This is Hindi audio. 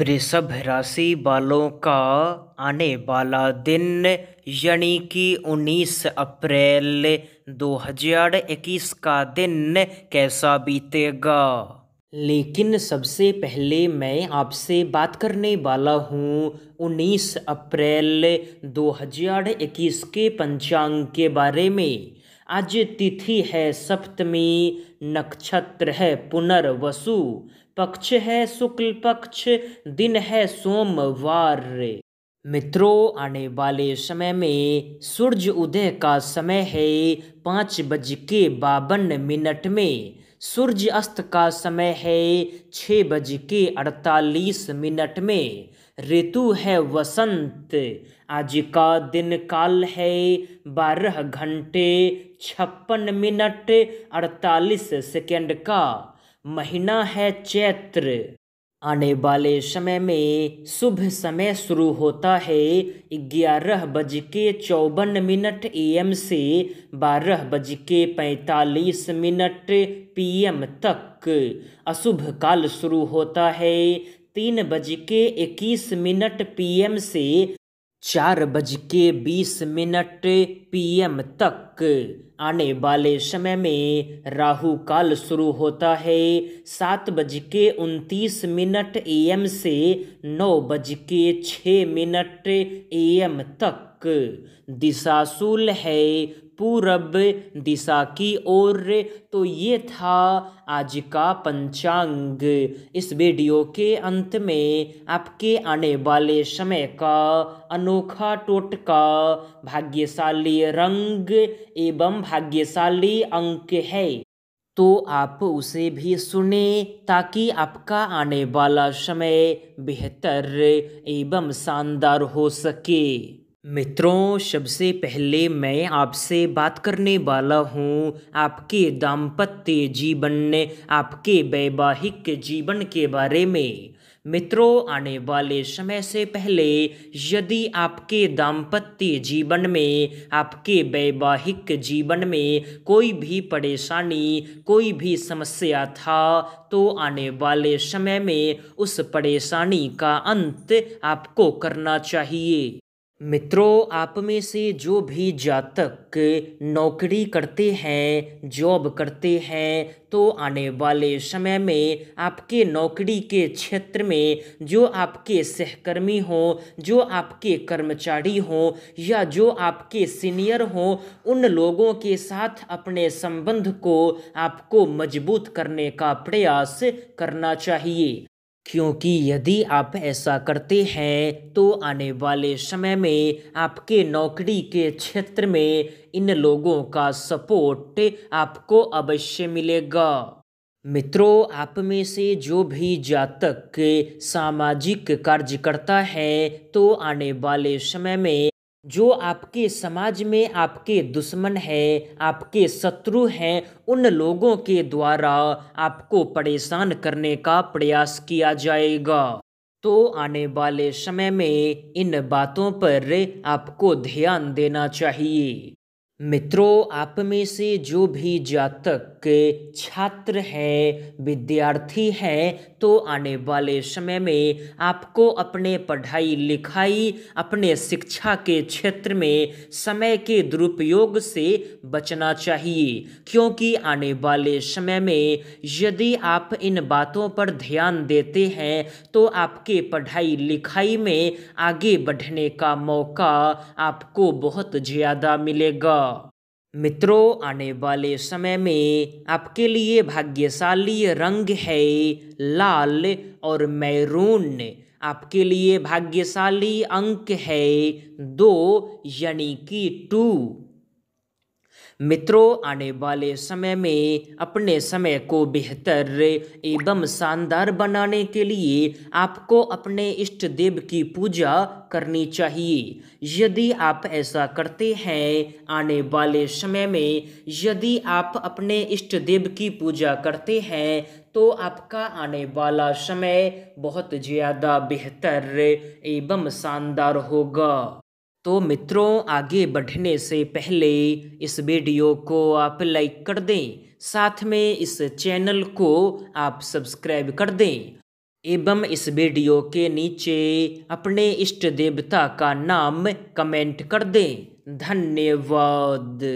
वृषभ राशि वालों का आने वाला दिन यानी कि 19 अप्रैल 2021 का दिन कैसा बीतेगा लेकिन सबसे पहले मैं आपसे बात करने वाला हूँ 19 अप्रैल 2021 के पंचांग के बारे में आज तिथि है सप्तमी नक्षत्र है पुनर्वसु पक्ष है शुक्ल पक्ष दिन है सोमवार मित्रों आने वाले समय में सूर्य उदय का समय है पाँच बज के बावन मिनट में सूर्य अस्त का समय है छः बज के अड़तालीस मिनट में ऋतु है वसंत आज का दिन काल है बारह घंटे छप्पन मिनट अड़तालीस सेकेंड का महीना है चैत्र आने वाले समय में शुभ समय शुरू होता है ग्यारह बज के चौवन मिनट एम से बारह बज के पैंतालीस मिनट पीएम तक अशुभ काल शुरू होता है तीन बज के इक्कीस मिनट पीएम से चार बज के बीस मिनट पीएम तक आने वाले समय में राहु काल शुरू होता है सात बज के उनतीस मिनट एम से नौ बज के छः मिनट एम तक दिशाशूल है पूरब दिशा की ओर तो ये था आज का पंचांग इस वीडियो के अंत में आपके आने वाले समय का अनोखा टोटका भाग्यशाली रंग एवं भाग्यशाली अंक है तो आप उसे भी सुने ताकि आपका आने वाला समय बेहतर एवं शानदार हो सके मित्रों सबसे पहले मैं आपसे बात करने वाला हूँ आपके दाम्पत्य जीवन ने आपके वैवाहिक जीवन के बारे में मित्रों आने वाले समय से पहले यदि आपके दाम्पत्य जीवन में आपके वैवाहिक जीवन में कोई भी परेशानी कोई भी समस्या था तो आने वाले समय में उस परेशानी का अंत आपको करना चाहिए मित्रों आप में से जो भी जातक नौकरी करते हैं जॉब करते हैं तो आने वाले समय में आपके नौकरी के क्षेत्र में जो आपके सहकर्मी हों जो आपके कर्मचारी हों या जो आपके सीनियर हों उन लोगों के साथ अपने संबंध को आपको मजबूत करने का प्रयास करना चाहिए क्योंकि यदि आप ऐसा करते हैं तो आने वाले समय में आपके नौकरी के क्षेत्र में इन लोगों का सपोर्ट आपको अवश्य मिलेगा मित्रों आप में से जो भी जातक सामाजिक कार्य करता है तो आने वाले समय में जो आपके समाज में आपके दुश्मन हैं आपके शत्रु हैं उन लोगों के द्वारा आपको परेशान करने का प्रयास किया जाएगा तो आने वाले समय में इन बातों पर आपको ध्यान देना चाहिए मित्रों आप में से जो भी जातक तक छात्र हैं विद्यार्थी हैं तो आने वाले समय में आपको अपने पढ़ाई लिखाई अपने शिक्षा के क्षेत्र में समय के दुरुपयोग से बचना चाहिए क्योंकि आने वाले समय में यदि आप इन बातों पर ध्यान देते हैं तो आपके पढ़ाई लिखाई में आगे बढ़ने का मौका आपको बहुत ज़्यादा मिलेगा मित्रों आने वाले समय में आपके लिए भाग्यशाली रंग है लाल और मैरून आपके लिए भाग्यशाली अंक है दो यानी कि टू मित्रों आने वाले समय में अपने समय को बेहतर एवं शानदार बनाने के लिए आपको अपने इष्ट देव की पूजा करनी चाहिए यदि आप ऐसा करते हैं आने वाले समय में यदि आप अपने इष्ट देव की पूजा करते हैं तो आपका आने वाला समय बहुत ज़्यादा बेहतर एवं शानदार होगा तो मित्रों आगे बढ़ने से पहले इस वीडियो को आप लाइक कर दें साथ में इस चैनल को आप सब्सक्राइब कर दें एवं इस वीडियो के नीचे अपने इष्ट देवता का नाम कमेंट कर दें धन्यवाद